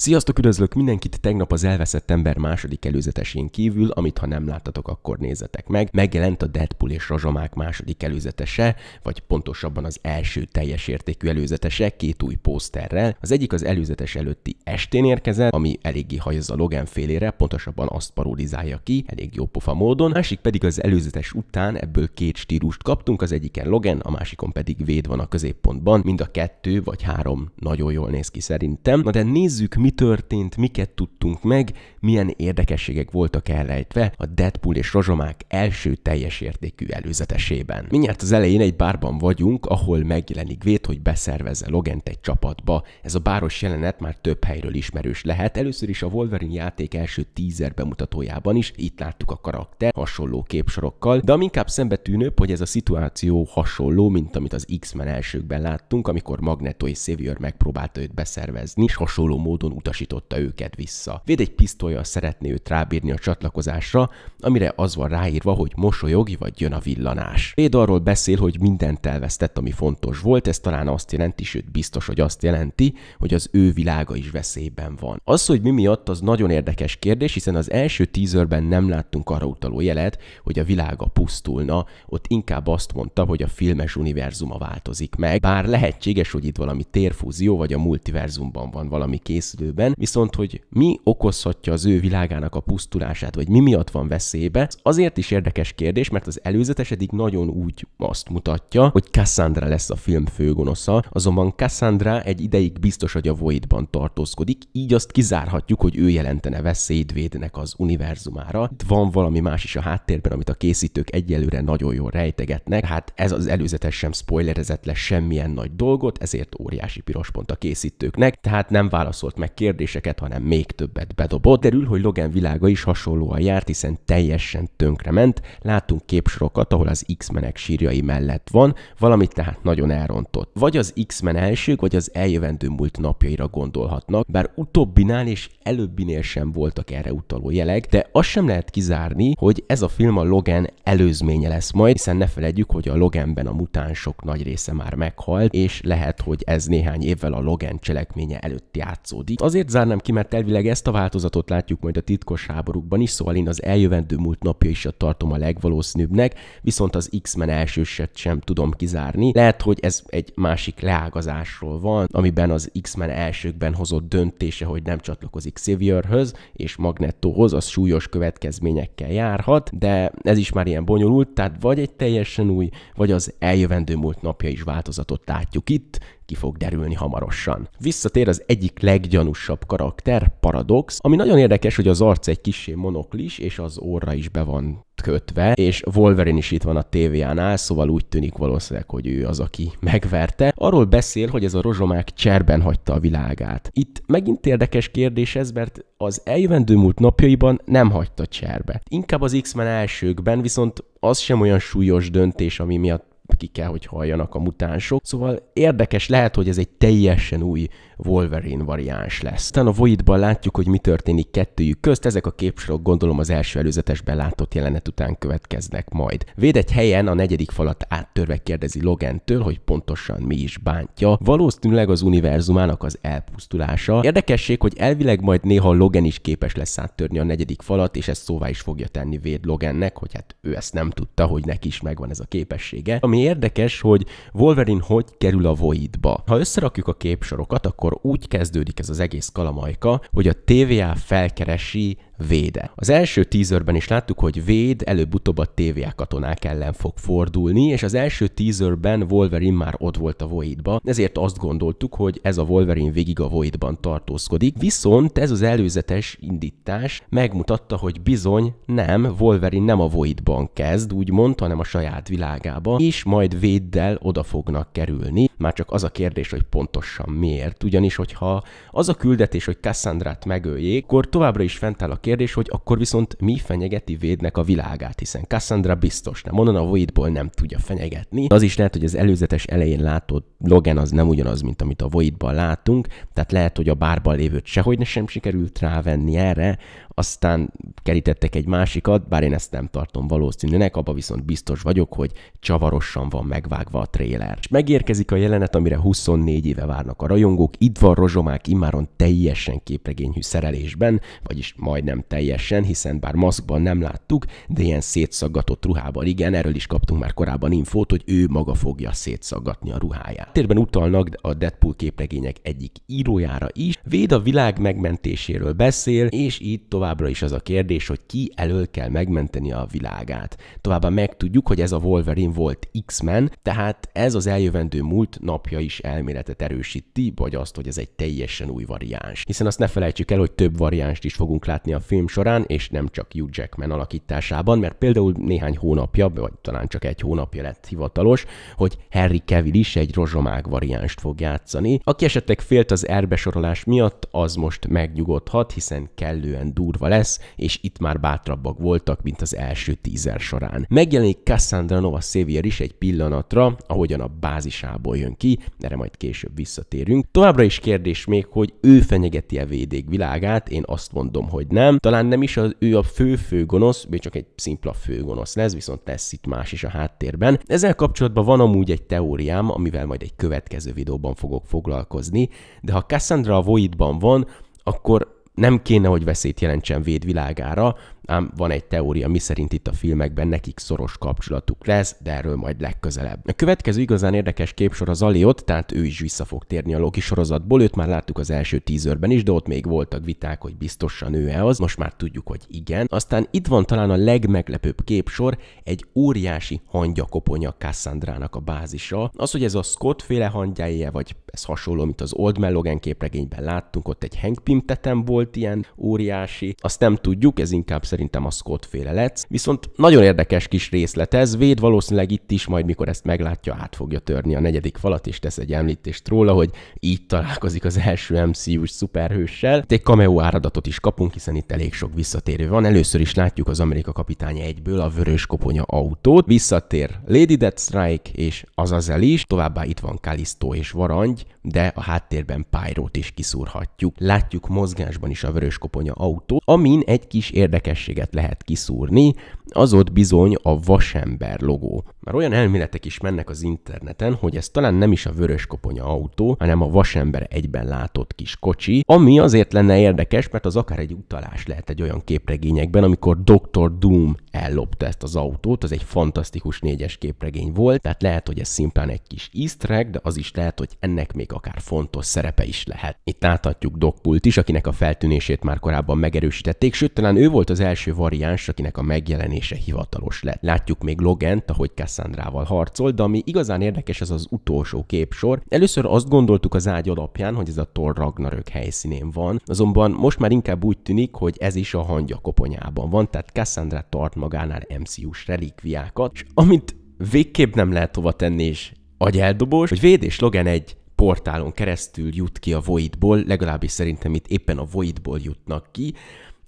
Sziasztok, üdvözlök mindenkit! Tegnap az Elveszett Ember második előzetesén kívül, amit ha nem láttatok, akkor nézzetek meg, megjelent a Deadpool és rajomák második előzetese, vagy pontosabban az első teljes értékű előzetese két új pószterrel. Az egyik az előzetes előtti estén érkezett, ami eléggé hajaz a Logan félére, pontosabban azt parodizálja ki, elég jó pofa módon, másik pedig az előzetes után ebből két stílust kaptunk, az egyiken Logan, a másikon pedig Véd van a középpontban, mind a kettő vagy három nagyon jól néz ki szerintem. Na de nézzük, mi mi történt, miket tudtunk meg, milyen érdekességek voltak elrejtve a Deadpool és Rozsomák első teljes értékű előzetesében. Mindjárt az elején egy bárban vagyunk, ahol megjelenik Vét, hogy beszervezze Logent egy csapatba. Ez a báros jelenet már több helyről ismerős lehet. Először is a Wolverine játék első teaser bemutatójában is itt láttuk a karakter hasonló képsorokkal, de ami inkább tűnőbb, hogy ez a szituáció hasonló, mint amit az X-Men elsőkben láttunk, amikor Magneto és Xavier megpróbálta őt beszervezni, és hasonló módon utasította őket vissza. Véd egy pisztolyjal szeretné őt rábírni a csatlakozásra, amire az van ráírva, hogy mosolyog vagy jön a villanás. Véd arról beszél, hogy mindent elvesztett, ami fontos volt, ez talán azt jelenti, sőt biztos, hogy azt jelenti, hogy az ő világa is veszélyben van. Az, hogy mi miatt, az nagyon érdekes kérdés, hiszen az első teaserben nem láttunk arra utaló jelet, hogy a világa pusztulna, ott inkább azt mondta, hogy a filmes univerzuma változik meg, bár lehetséges, hogy itt valami térfúzió vagy a multiverzumban van valami készülő jövőben, viszont hogy mi okozhatja az ő világának a pusztulását, vagy mi miatt van veszélybe, ez azért is érdekes kérdés, mert az előzetes eddig nagyon úgy azt mutatja, hogy Cassandra lesz a film főgonosza, azonban Cassandra egy ideig biztos, hogy a Voidban tartózkodik, így azt kizárhatjuk, hogy ő jelentene veszélyt védnek az univerzumára. Itt van valami más is a háttérben, amit a készítők egyelőre nagyon jól rejtegetnek, hát ez az előzetes sem spoilerezett le semmilyen nagy dolgot, ezért óriási piros pont a készítőknek, tehát nem válaszolt meg kérdéseket, hanem még többet bedobott. Derül, hogy Logan világa is hasonlóan járt, hiszen teljesen tönkrement. Látunk képsorokat, ahol az X-menek sírjai mellett van, valamit tehát nagyon elrontott. Vagy az X-men elsők, vagy az eljövendő múlt napjaira gondolhatnak, bár utóbbinál és előbbinél sem voltak erre utaló jelek, de azt sem lehet kizárni, hogy ez a film a Logan előzménye lesz majd, hiszen ne felejtjük, hogy a Loganben a mutánsok nagy része már meghalt, és lehet, hogy ez néhány évvel a Logan cselekménye előtt játszódik, itt azért zárnám ki, mert elvileg ezt a változatot látjuk majd a titkos háborúkban is, szóval én az eljövendő múlt napja is a tartom a legvalószínűbbnek, viszont az X-Men elsőset sem tudom kizárni. Lehet, hogy ez egy másik leágazásról van, amiben az X-Men elsőkben hozott döntése, hogy nem csatlakozik Xavierhöz és Magnettohoz, az súlyos következményekkel járhat, de ez is már ilyen bonyolult, tehát vagy egy teljesen új, vagy az eljövendő múlt napja is változatot látjuk itt, ki fog derülni hamarosan. Visszatér az egyik leggyanúsabb karakter, Paradox, ami nagyon érdekes, hogy az arc egy kisé monoklis, és az orra is be van kötve, és Wolverine is itt van a TVA-nál, szóval úgy tűnik valószínűleg, hogy ő az, aki megverte. Arról beszél, hogy ez a rozsomák cserben hagyta a világát. Itt megint érdekes kérdés ez, mert az eljövendő múlt napjaiban nem hagyta cserbe. Inkább az X-Men elsőkben, viszont az sem olyan súlyos döntés, ami miatt ki kell, hogy halljanak a mutánsok. Szóval érdekes lehet, hogy ez egy teljesen új Wolverine variáns lesz. Tán a Voidban látjuk, hogy mi történik kettőjük közt, ezek a képsorok gondolom az első előzetesben látott jelenet után következnek majd. Véd egy helyen a negyedik falat áttörve kérdezi Logentől, hogy pontosan mi is bántja. Valószínűleg az univerzumának az elpusztulása. Érdekesség, hogy elvileg majd néha Logan is képes lesz áttörni a negyedik falat, és ezt szóvá is fogja tenni Véd Logannek, hogy hát ő ezt nem tudta, hogy neki is megvan ez a képessége. Ami érdekes, hogy Wolverine hogy kerül a Voidba. Ha összerakjuk a képsorokat, akkor akkor úgy kezdődik ez az egész kalamajka, hogy a TVA felkeresi véde. Az első teaserben is láttuk, hogy véd előbb-utóbb a TVA katonák ellen fog fordulni, és az első teaserben Wolverine már ott volt a Voidba, ezért azt gondoltuk, hogy ez a Wolverine végig a Voidban tartózkodik, viszont ez az előzetes indítás megmutatta, hogy bizony nem, Wolverine nem a Voidban kezd, úgymond, hanem a saját világába, és majd véddel oda fognak kerülni. Már csak az a kérdés, hogy pontosan miért, ugyanis hogyha az a küldetés, hogy Cassandrát megöljék, akkor továbbra is fent áll a kérdés, hogy akkor viszont mi fenyegeti védnek a világát, hiszen Cassandra biztos nem, onnan a Voidból nem tudja fenyegetni. Az is lehet, hogy az előzetes elején látott Logan az nem ugyanaz, mint amit a Voidban látunk, tehát lehet, hogy a bárban lévőt sehogy ne sem sikerült rávenni erre, aztán kerítettek egy másikat, bár én ezt nem tartom valószínűnek, abban viszont biztos vagyok, hogy csavarosan van megvágva a tréler. És megérkezik a jelenet, amire 24 éve várnak a rajongók, itt van rozsomák immáron teljesen képregényhű szerelésben, vagyis majdnem nem teljesen, hiszen bár maszkban nem láttuk, de ilyen szétszaggatott ruhában igen, erről is kaptunk már korábban infót, hogy ő maga fogja szétszaggatni a ruháját. Térben utalnak a Deadpool képregények egyik írójára is, Véd a világ megmentéséről beszél, és itt továbbra is az a kérdés, hogy ki elől kell megmenteni a világát. Továbbá megtudjuk, hogy ez a Wolverine volt X-Men, tehát ez az eljövendő múlt napja is elméletet erősíti, vagy azt, hogy ez egy teljesen új variáns. Hiszen azt ne felejtsük el, hogy több variánst is fogunk látni a film során, és nem csak Hugh Jackman alakításában, mert például néhány hónapja, vagy talán csak egy hónapja lett hivatalos, hogy Harry Cavill is egy rozsomák variánst fog játszani. Aki esetleg félt az erbesorolás miatt, az most megnyugodhat, hiszen kellően durva lesz, és itt már bátrabbak voltak, mint az első tízer során. Megjelenik Cassandra Nova Xavier is egy pillanatra, ahogyan a bázisából jön ki, erre majd később visszatérünk. Továbbra is kérdés még, hogy ő fenyegeti-e védék világát, én azt mondom, hogy nem, talán nem is az, ő a fő-fő gonosz, csak egy szimpla fő gonosz lesz, viszont lesz itt más is a háttérben. Ezzel kapcsolatban van amúgy egy teóriám, amivel majd egy következő videóban fogok foglalkozni, de ha Cassandra a Voidban van, akkor nem kéne, hogy veszélyt jelentsen véd világára, ám van egy teória, miszerint itt a filmekben nekik szoros kapcsolatuk lesz, de erről majd legközelebb. A következő igazán érdekes képsor az Aliot, tehát ő is vissza fog térni a Loki sorozatból, őt már láttuk az első tízörben is, de ott még voltak viták, hogy biztosan ő-e az, most már tudjuk, hogy igen. Aztán itt van talán a legmeglepőbb képsor, egy óriási hangyakoponya Cassandrának a bázisa. Az, hogy ez a Scott féle hangyája, vagy ez hasonló, mint az Old Man Logan képregényben láttunk, ott egy Hank Pym tetem volt ilyen óriási, azt nem tudjuk, ez inkább szerintem a Scott féle lesz. Viszont nagyon érdekes kis részlet ez, Véd valószínűleg itt is, majd mikor ezt meglátja, át fogja törni a negyedik falat, és tesz egy említést róla, hogy így találkozik az első MCU-s szuperhőssel. Itt egy cameo áradatot is kapunk, hiszen itt elég sok visszatérő van. Először is látjuk az Amerika kapitánya egyből a vörös koponya autót, visszatér Lady Death Strike és Azazel is, továbbá itt van Kalisztó és Varangy, de a háttérben Pyrot is kiszúrhatjuk. Látjuk mozgásban is a vörös koponya autót, amin egy kis érdekes különbséget lehet kiszúrni, az ott bizony a vasember logó. Már olyan elméletek is mennek az interneten, hogy ez talán nem is a vörös koponya autó, hanem a vasember egyben látott kis kocsi, ami azért lenne érdekes, mert az akár egy utalás lehet egy olyan képregényekben, amikor Dr. Doom ellopta ezt az autót, az egy fantasztikus négyes képregény volt, tehát lehet, hogy ez szimplán egy kis easter egg, de az is lehet, hogy ennek még akár fontos szerepe is lehet. Itt láthatjuk Dogpult is, akinek a feltűnését már korábban megerősítették, sőt talán ő volt az első variáns, akinek a megjelenése hivatalos lett. Látjuk még Logent, ahogy Cassandrával harcol, de ami igazán érdekes, ez az utolsó képsor. Először azt gondoltuk az ágy alapján, hogy ez a Thor Ragnarök helyszínén van, azonban most már inkább úgy tűnik, hogy ez is a hangya koponyában van, tehát Cassandra tart magánál MCU-s relikviákat, és amit végképp nem lehet hova tenni, és agyeldobós, hogy Véd és Logan egy portálon keresztül jut ki a Voidból, legalábbis szerintem itt éppen a Voidból jutnak ki,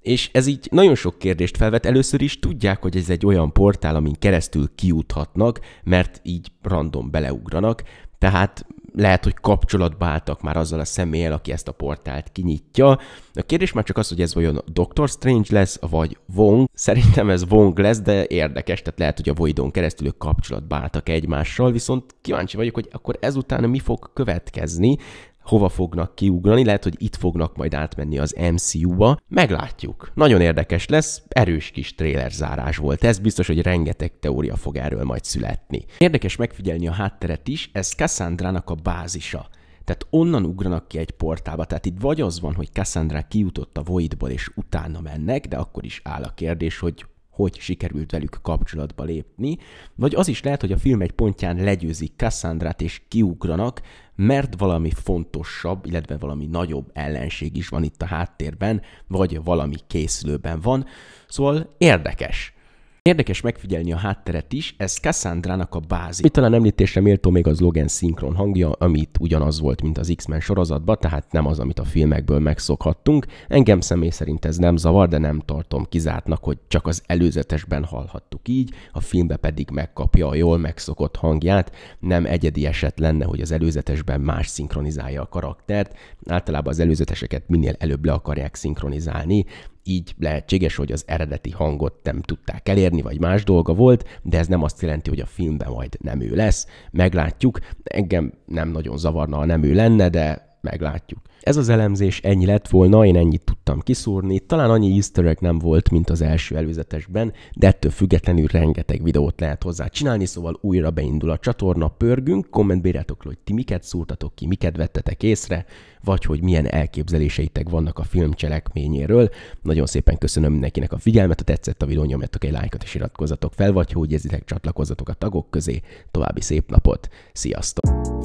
és ez így nagyon sok kérdést felvet. Először is tudják, hogy ez egy olyan portál, amin keresztül kiúthatnak, mert így random beleugranak, tehát lehet, hogy kapcsolatba álltak már azzal a személlyel, aki ezt a portált kinyitja. A kérdés már csak az, hogy ez vajon Doctor Strange lesz, vagy Wong. Szerintem ez Wong lesz, de érdekes, tehát lehet, hogy a Voidon keresztül ők kapcsolatba álltak egymással, viszont kíváncsi vagyok, hogy akkor ezután mi fog következni, hova fognak kiugrani, lehet, hogy itt fognak majd átmenni az MCU-ba. Meglátjuk. Nagyon érdekes lesz, erős kis trailer zárás volt. Ez biztos, hogy rengeteg teória fog erről majd születni. Érdekes megfigyelni a hátteret is, ez Cassandrának a bázisa. Tehát onnan ugranak ki egy portába, tehát itt vagy az van, hogy Cassandra kijutott a Voidból és utána mennek, de akkor is áll a kérdés, hogy hogy sikerült velük kapcsolatba lépni, vagy az is lehet, hogy a film egy pontján legyőzik Cassandrát és kiugranak, mert valami fontosabb, illetve valami nagyobb ellenség is van itt a háttérben, vagy valami készülőben van. Szóval érdekes. Érdekes megfigyelni a hátteret is, ez Cassandrának a bázis. Itt talán említésre méltó még az Logan szinkron hangja, amit ugyanaz volt, mint az X-Men sorozatban, tehát nem az, amit a filmekből megszokhattunk. Engem személy szerint ez nem zavar, de nem tartom kizártnak, hogy csak az előzetesben hallhattuk így, a filmbe pedig megkapja a jól megszokott hangját. Nem egyedi eset lenne, hogy az előzetesben más szinkronizálja a karaktert. Általában az előzeteseket minél előbb le akarják szinkronizálni, így lehetséges, hogy az eredeti hangot nem tudták elérni, vagy más dolga volt, de ez nem azt jelenti, hogy a filmben majd nem ő lesz. Meglátjuk, engem nem nagyon zavarna, ha nem ő lenne, de meglátjuk. Ez az elemzés ennyi lett volna, én ennyit tudtam tudtam kiszúrni, talán annyi easter nem volt, mint az első előzetesben, de ettől függetlenül rengeteg videót lehet hozzá csinálni, szóval újra beindul a csatorna, pörgünk, kommentbírjátok, hogy ti miket szúrtatok ki, miket vettetek észre, vagy hogy milyen elképzeléseitek vannak a film cselekményéről. Nagyon szépen köszönöm mindenkinek a figyelmet, ha tetszett a videó, nyomjatok egy lájkot és iratkozzatok fel, vagy hogy ezitek csatlakozzatok a tagok közé. További szép napot, sziasztok!